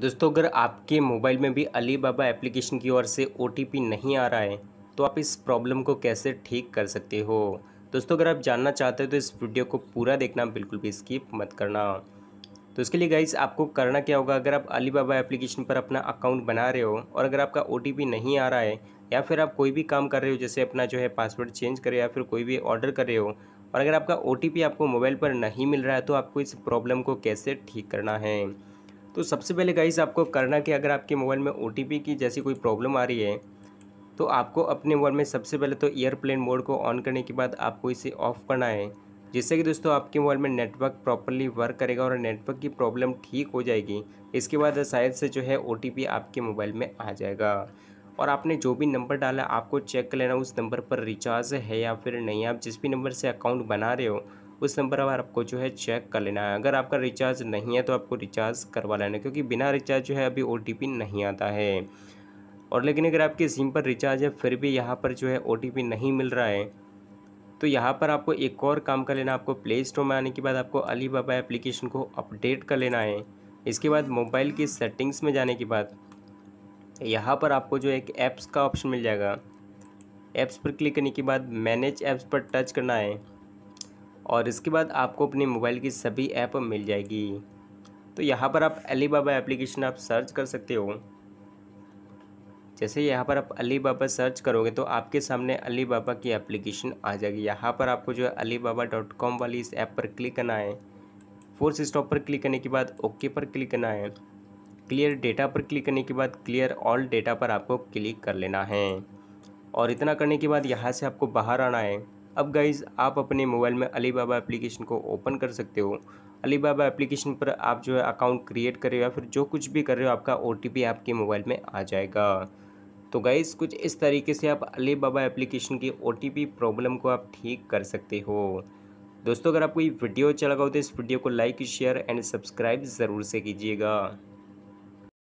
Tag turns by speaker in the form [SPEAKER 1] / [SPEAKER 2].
[SPEAKER 1] दोस्तों अगर आपके मोबाइल में भी अली बाबा एप्लीकेशन की ओर से ओ नहीं आ रहा है तो आप इस प्रॉब्लम को कैसे ठीक कर सकते हो दोस्तों अगर आप जानना चाहते हो तो इस वीडियो को पूरा देखना बिल्कुल भी स्किप मत करना तो इसके लिए गाइज आपको करना क्या होगा अगर आप अली बाबा एप्लीकेशन पर अपना अकाउंट बना रहे हो और अगर आपका ओ नहीं आ रहा है या फिर आप कोई भी काम कर रहे हो जैसे अपना जो है पासवर्ड चेंज कर रहे हो या फिर कोई भी ऑर्डर कर रहे हो और अगर आपका ओ आपको मोबाइल पर नहीं मिल रहा है तो आपको इस प्रॉब्लम को कैसे ठीक करना है तो सबसे पहले गाइस आपको करना कि अगर आपके मोबाइल में ओ की जैसी कोई प्रॉब्लम आ रही है तो आपको अपने मोबाइल में सबसे पहले तो एयरप्लेन मोड को ऑन करने के बाद आपको इसे ऑफ़ करना है जिससे कि दोस्तों आपके मोबाइल में नेटवर्क प्रॉपरली वर्क करेगा और नेटवर्क की प्रॉब्लम ठीक हो जाएगी इसके बाद शायद से जो है ओ आपके मोबाइल में आ जाएगा और आपने जो भी नंबर डाला आपको चेक कर लेना उस नंबर पर रिचार्ज है या फिर नहीं आप जिस भी नंबर से अकाउंट बना रहे हो उस नंबर पर आपको जो है चेक कर लेना है अगर आपका रिचार्ज नहीं है तो आपको रिचार्ज करवा लेना है क्योंकि बिना रिचार्ज जो है अभी ओ नहीं आता है और लेकिन अगर आपके सिम पर रिचार्ज है फिर भी यहाँ पर जो है ओ नहीं मिल रहा है तो यहाँ पर आपको एक और काम कर लेना आपको प्ले स्टोर में आने के बाद आपको अली बाबा एप्लीकेशन को अपडेट कर लेना है इसके बाद मोबाइल की सेटिंग्स में जाने के बाद यहाँ पर आपको जो एक ऐप्स का ऑप्शन मिल जाएगा ऐप्स पर क्लिक करने के बाद मैनेज ऐप्स पर टच करना है और इसके बाद आपको अपने मोबाइल की सभी ऐप मिल जाएगी तो यहाँ पर आप अली बाबा एप्लीकेशन आप सर्च कर सकते हो जैसे यहाँ पर आप अली बाबा सर्च करोगे तो आपके सामने अली बाबा की एप्लीकेशन आ जाएगी यहाँ पर आपको जो है अली बाबा डॉट कॉम वाली इस ऐप पर क्लिक करना है फोर्स स्टॉप पर क्लिक करने के बाद ओके पर क्लिक करना है क्लियर डेटा पर क्लिक करने के बाद क्लियर ऑल डेटा पर आपको क्लिक कर लेना है और इतना करने के बाद यहाँ से आपको बाहर आना है अब गाइज़ आप अपने मोबाइल में अलीबाबा एप्लीकेशन को ओपन कर सकते हो अलीबाबा एप्लीकेशन पर आप जो है अकाउंट क्रिएट कर रहे हो या फिर जो कुछ भी कर रहे हो आपका ओ आपके मोबाइल में आ जाएगा तो गाइज़ कुछ इस तरीके से आप अलीबाबा एप्लीकेशन की ओ प्रॉब्लम को आप ठीक कर सकते हो दोस्तों अगर आपको ये वीडियो अच्छा लगा हो तो इस वीडियो को लाइक शेयर एंड सब्सक्राइब ज़रूर से कीजिएगा